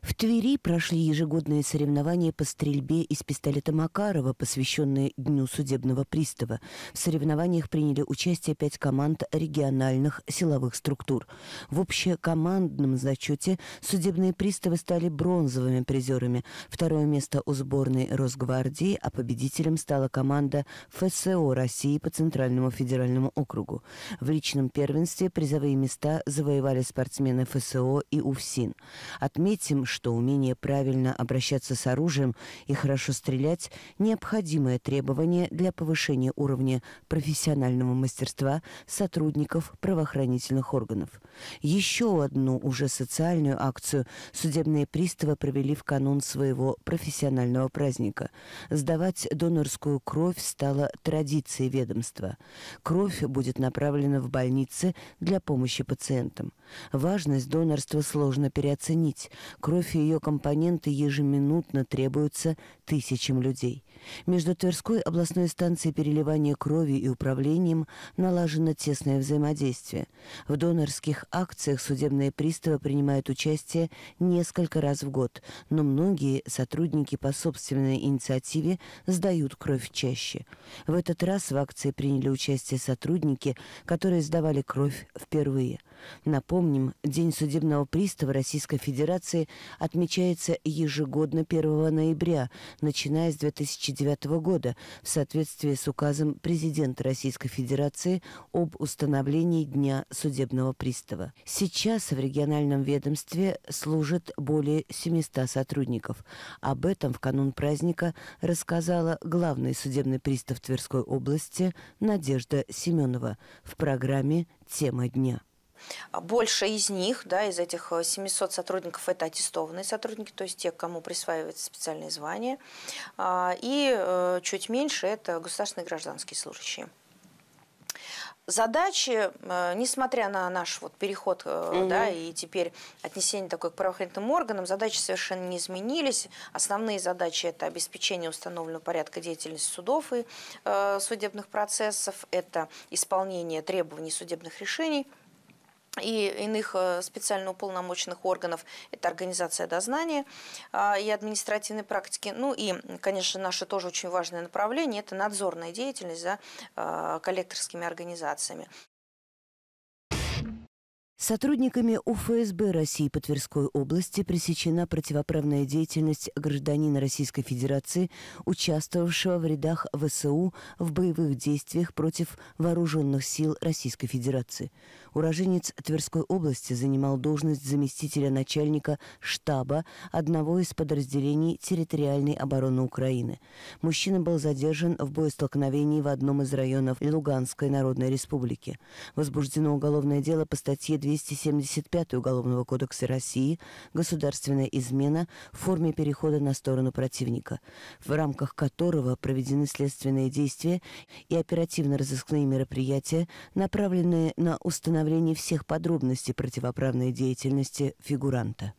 В Твери прошли ежегодные соревнования по стрельбе из пистолета Макарова, посвященные Дню судебного пристава. В соревнованиях приняли участие пять команд региональных силовых структур. В общекомандном зачете судебные приставы стали бронзовыми призерами. Второе место у сборной Росгвардии, а победителем стала команда ФСО России по Центральному федеральному округу. В личном первенстве призовые места завоевали спортсмены ФСО и УФСИН. Отметим, что умение правильно обращаться с оружием и хорошо стрелять – необходимое требование для повышения уровня профессионального мастерства сотрудников правоохранительных органов. Еще одну уже социальную акцию судебные приставы провели в канун своего профессионального праздника. Сдавать донорскую кровь стало традицией ведомства. Кровь будет направлена в больницы для помощи пациентам. Важность донорства сложно переоценить. Кровь Кровь и ее компоненты ежеминутно требуются тысячам людей. Между Тверской областной станцией переливания крови и управлением налажено тесное взаимодействие. В донорских акциях судебные приставы принимают участие несколько раз в год, но многие сотрудники по собственной инициативе сдают кровь чаще. В этот раз в акции приняли участие сотрудники, которые сдавали кровь впервые – Напомним, День судебного пристава Российской Федерации отмечается ежегодно 1 ноября, начиная с 2009 года, в соответствии с указом президента Российской Федерации об установлении Дня судебного пристава. Сейчас в региональном ведомстве служит более 700 сотрудников. Об этом в канун праздника рассказала главный судебный пристав Тверской области Надежда Семенова в программе «Тема дня». А больше из них, да, из этих 700 э, сотрудников, это аттестованные сотрудники, то есть те, кому присваивается специальное звание, а, И э, чуть меньше это государственные гражданские служащие задачи, э, несмотря на наш вот переход, угу. да, и теперь отнесение такое к правоохранительным органам, задачи совершенно не изменились. Основные задачи – это обеспечение установленного порядка деятельности судов и э, судебных процессов, это исполнение требований судебных решений – и иных э, специально уполномоченных органов, это организация дознания а, и административной практики. Ну и, конечно, наше тоже очень важное направление – это надзорная деятельность за а, коллекторскими организациями. Сотрудниками УФСБ России по Тверской области пресечена противоправная деятельность гражданина Российской Федерации, участвовавшего в рядах ВСУ в боевых действиях против вооруженных сил Российской Федерации. Уроженец Тверской области занимал должность заместителя начальника штаба одного из подразделений территориальной обороны Украины. Мужчина был задержан в боестолкновении в одном из районов Луганской Народной Республики. Возбуждено уголовное дело по статье 2 275 Уголовного кодекса России «Государственная измена» в форме перехода на сторону противника, в рамках которого проведены следственные действия и оперативно-розыскные мероприятия, направленные на установление всех подробностей противоправной деятельности фигуранта.